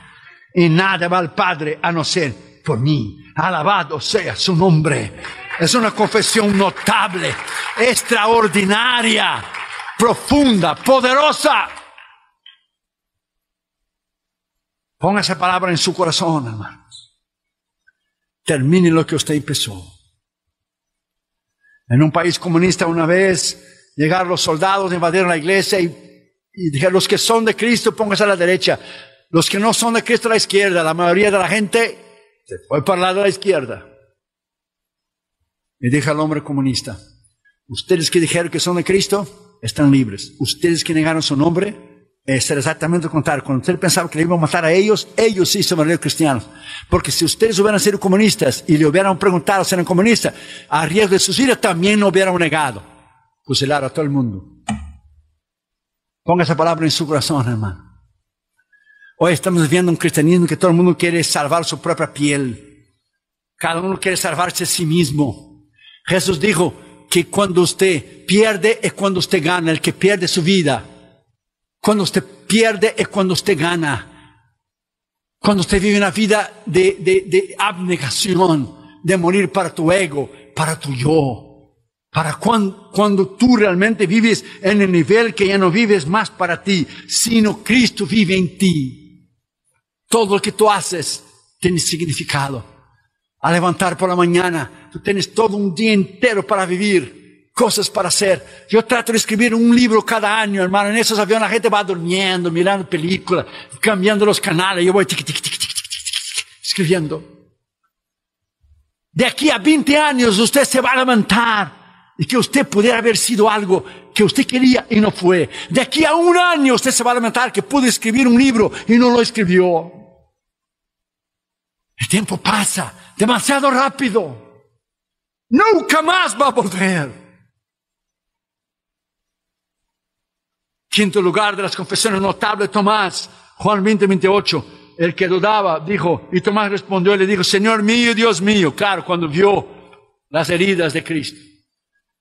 y nada va al Padre a no ser por mí. Alabado sea su nombre. Es una confesión notable, extraordinaria, profunda, poderosa. Ponga esa palabra en su corazón, hermanos. Termine lo que usted empezó. En un país comunista una vez llegaron los soldados, invadieron la iglesia y, y dijeron, los que son de Cristo, póngase a la derecha. Los que no son de Cristo a la izquierda, la mayoría de la gente se fue para de la izquierda. Me dijo al hombre comunista, ustedes que dijeron que son de Cristo, están libres. Ustedes que negaron su nombre, es exactamente lo contrario. Cuando usted pensaba que le iban a matar a ellos, ellos sí se volvieron cristianos. Porque si ustedes hubieran sido comunistas y le hubieran preguntado si eran comunistas, a riesgo de su vida, también lo hubieran negado. Fusilar a todo el mundo. Ponga esa palabra en su corazón, hermano. Hoy estamos viviendo un cristianismo que todo el mundo quiere salvar su propia piel. Cada uno quiere salvarse a sí mismo. Jesús dijo que cuando usted pierde es cuando usted gana, el que pierde su vida. Cuando usted pierde es cuando usted gana. Cuando usted vive una vida de, de, de abnegación, de morir para tu ego, para tu yo. Para cuando, cuando tú realmente vives en el nivel que ya no vives más para ti, sino Cristo vive en ti. Todo lo que tú haces tiene significado. A levantar por la mañana, tú tienes todo un día entero para vivir, cosas para hacer. Yo trato de escribir un libro cada año, hermano. En esos aviones la gente va durmiendo, mirando películas, cambiando los canales. Yo voy escribiendo. De aquí a 20 años usted se va a lamentar y que usted pudiera haber sido algo que usted quería y no fue. De aquí a un año usted se va a lamentar que pudo escribir un libro y no lo escribió. El tiempo pasa demasiado rápido. Nunca más va a volver. Quinto lugar de las confesiones notable, Tomás, Juan 20, 28. El que dudaba dijo, y Tomás respondió y le dijo, Señor mío Dios mío. Claro, cuando vio las heridas de Cristo.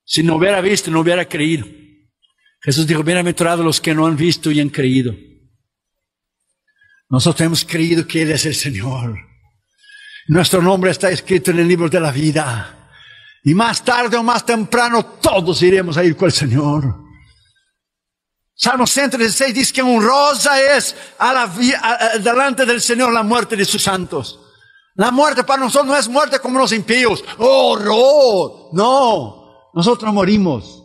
Si no hubiera visto, no hubiera creído. Jesús dijo, bienaventurados los que no han visto y han creído. Nosotros hemos creído que Él es el Señor. Nuestro nombre está escrito en el libro de la vida. Y más tarde o más temprano todos iremos a ir con el Señor. Salmo 116 dice que honrosa es a la, vida delante del Señor la muerte de sus santos. La muerte para nosotros no es muerte como los impíos. ¡Horror! No, nosotros morimos.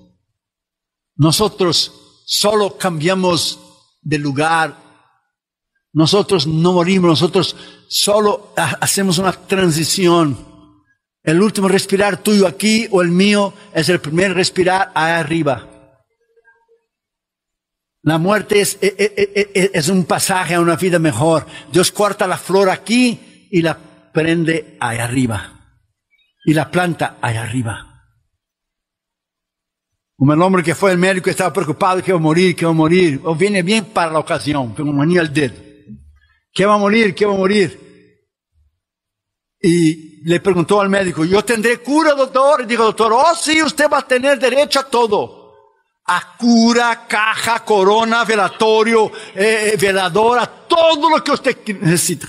Nosotros solo cambiamos de lugar nosotros no morimos, nosotros solo hacemos una transición. El último respirar tuyo aquí o el mío es el primer respirar allá arriba. La muerte es, e, e, e, un pasaje a una vida mejor. Dios corta la flor aquí y la prende allá arriba. Y la planta allá arriba. Un hombre que fue el médico estaba preocupado que iba a morir, que iba a morir. O viene bien para la ocasión, con un anillo al dedo. ¿Qué va a morir, ¿Qué va a morir. Y le preguntó al médico, yo tendré cura, doctor. Y dijo, doctor, oh sí, usted va a tener derecho a todo. A cura, caja, corona, velatorio, eh, eh, veladora, todo lo que usted necesita.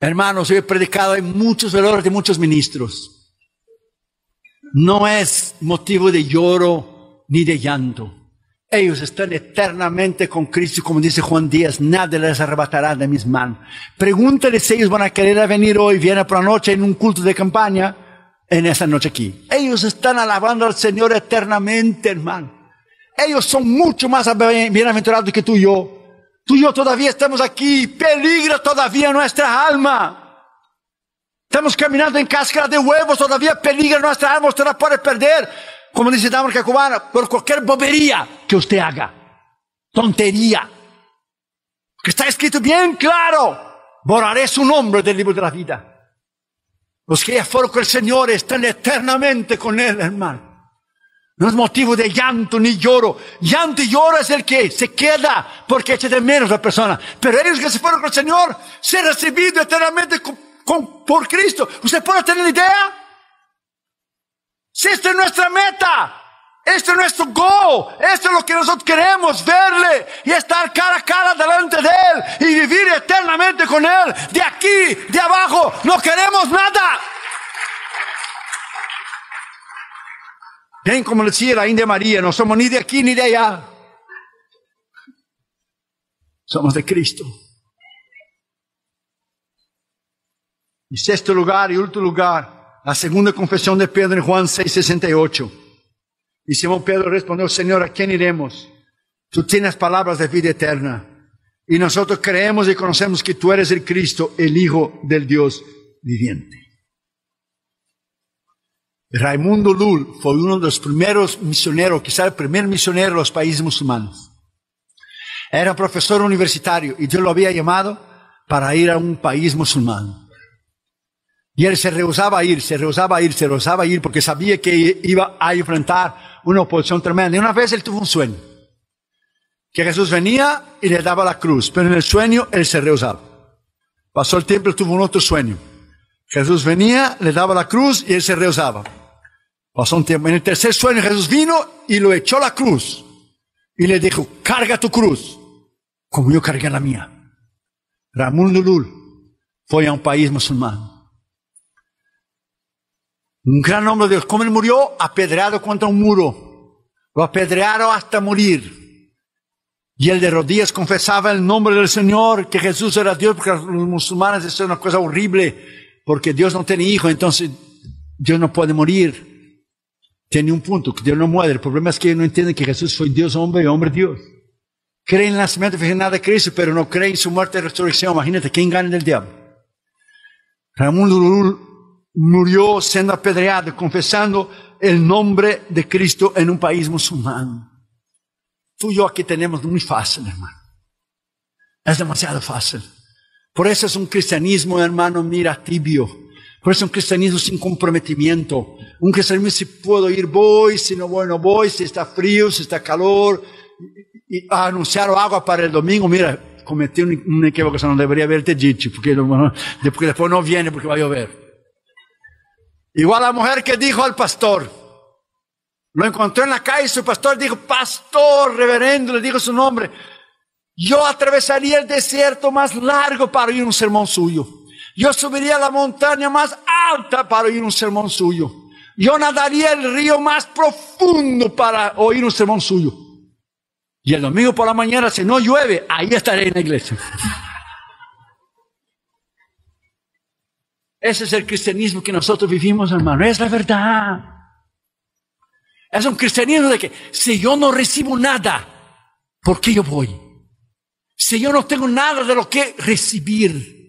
Hermanos, yo he predicado en muchos velores de muchos ministros. No es motivo de lloro ni de llanto. Ellos están eternamente con Cristo, como dice Juan Díaz, nadie les arrebatará de mis manos. Pregúntale si ellos van a querer venir hoy, viene por la noche en un culto de campaña, en esta noche aquí. Ellos están alabando al Señor eternamente, hermano. Ellos son mucho más bienaventurados que tú y yo. Tú y yo todavía estamos aquí, peligra todavía nuestra alma. Estamos caminando en cáscara de huevos, todavía peligra nuestra alma, usted la puede perder como dice Damarca Cubana, por cualquier bobería que usted haga, tontería. Que está escrito bien claro, borraré su nombre del libro de la vida. Los que ya fueron con el Señor están eternamente con Él, hermano. No es motivo de llanto ni lloro. Llanto y lloro es el que se queda porque echa de menos la persona. Pero ellos que se fueron con el Señor, se han recibido eternamente por Cristo. ¿Usted puede tener idea? Si esta es nuestra meta, este es nuestro go, esto es lo que nosotros queremos, verle y estar cara a cara delante de Él y vivir eternamente con Él, de aquí, de abajo, no queremos nada. Bien, como decía la India María, no somos ni de aquí ni de allá. Somos de Cristo. Y sexto lugar y último lugar, la segunda confesión de Pedro en Juan 6:68. Y Simón Pedro respondió, Señor, ¿a quién iremos? Tú tienes palabras de vida eterna. Y nosotros creemos y conocemos que tú eres el Cristo, el Hijo del Dios viviente. Raimundo Lul fue uno de los primeros misioneros, quizás el primer misionero de los países musulmanes. Era profesor universitario y yo lo había llamado para ir a un país musulmán. Y él se rehusaba a ir, se rehusaba a ir, se rehusaba a ir porque sabía que iba a enfrentar una oposición tremenda. Y una vez él tuvo un sueño, que Jesús venía y le daba la cruz, pero en el sueño él se rehusaba. Pasó el tiempo, y tuvo un otro sueño. Jesús venía, le daba la cruz y él se rehusaba. Pasó un tiempo. En el tercer sueño Jesús vino y lo echó la cruz y le dijo, carga tu cruz, como yo cargué la mía. Ramón Nulul fue a un país musulmán un gran hombre de Dios. ¿Cómo él murió apedreado contra un muro. Lo apedrearon hasta morir. Y él de rodillas confesaba el nombre del Señor, que Jesús era Dios, porque los musulmanes es una cosa horrible, porque Dios no tiene hijo, entonces Dios no puede morir. Tiene un punto, que Dios no muere. El problema es que ellos no entienden que Jesús fue Dios hombre y hombre Dios. Creen en el nacimiento nada de Cristo, pero no creen en su muerte y resurrección. Imagínate, ¿quién gana el diablo? Ramón murió siendo apedreado, confesando el nombre de Cristo en un país musulmán. Tú y yo aquí tenemos muy fácil, hermano. Es demasiado fácil. Por eso es un cristianismo, hermano, mira, tibio. Por eso es un cristianismo sin comprometimiento. Un cristianismo si puedo ir, voy, si no voy, no voy, si está frío, si está calor. Y, anunciar agua para el domingo, mira, cometí un, un equivocación, no debería haberte dicho, porque después no viene porque va a llover. Igual la mujer que dijo al pastor, lo encontró en la calle, su pastor dijo, pastor, reverendo, le dijo su nombre, yo atravesaría el desierto más largo para oír un sermón suyo. Yo subiría la montaña más alta para oír un sermón suyo. Yo nadaría el río más profundo para oír un sermón suyo. Y el domingo por la mañana, si no llueve, ahí estaré en la iglesia. Ese es el cristianismo que nosotros vivimos, hermano. Es la verdad. Es un cristianismo de que si yo no recibo nada, ¿por qué yo voy? Si yo no tengo nada de lo que recibir.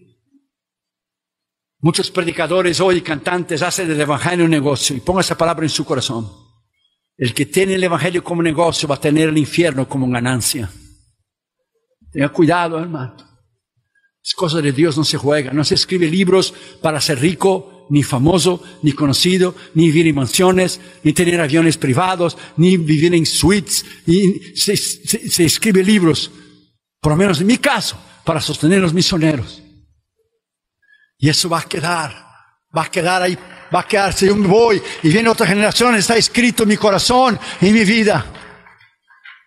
Muchos predicadores hoy, cantantes, hacen del evangelio un negocio. Y ponga esa palabra en su corazón. El que tiene el evangelio como negocio va a tener el infierno como ganancia. Tenga cuidado, hermano. Es cosa de Dios no se juega no se escribe libros para ser rico, ni famoso, ni conocido, ni vivir en mansiones, ni tener aviones privados, ni vivir en suites. Y se, escribe libros, por lo menos en mi caso, para sostener a los misioneros. Y eso va a quedar, va a quedar ahí, va a quedarse, yo me voy y viene otra generación, está escrito en mi corazón, en mi vida.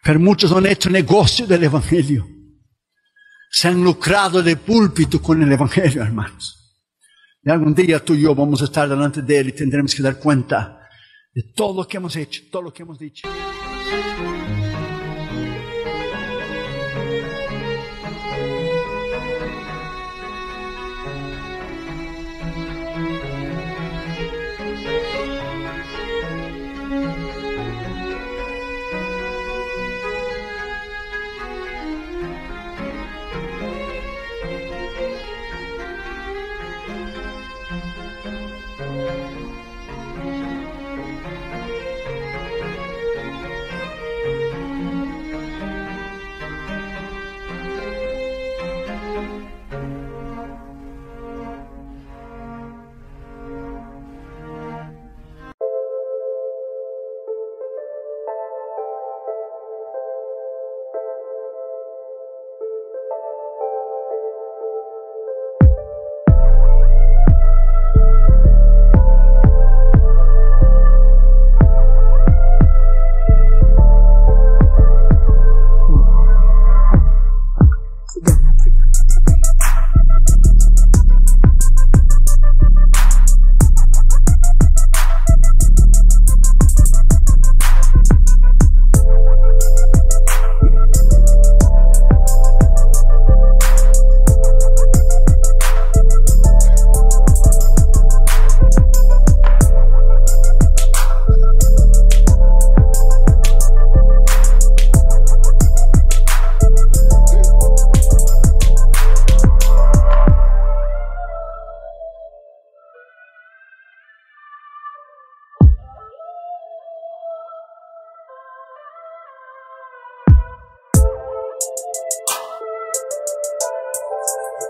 Pero muchos han hecho negocio del Evangelio se han lucrado de púlpito con el Evangelio, hermanos. Y algún día tú y yo vamos a estar delante de Él y tendremos que dar cuenta de todo lo que hemos hecho, todo lo que hemos dicho.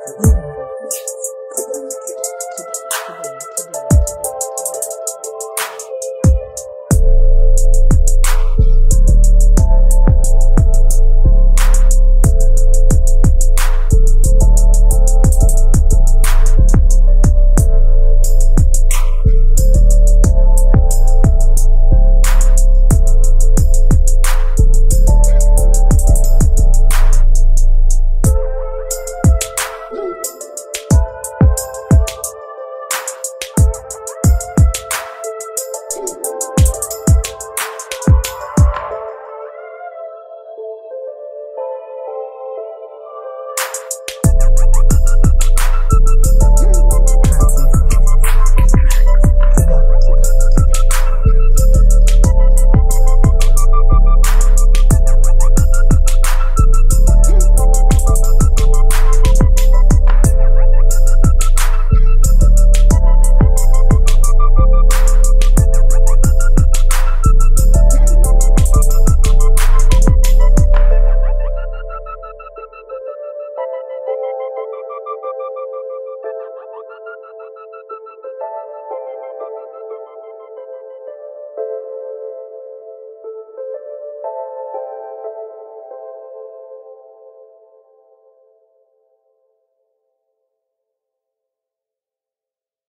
Ooh.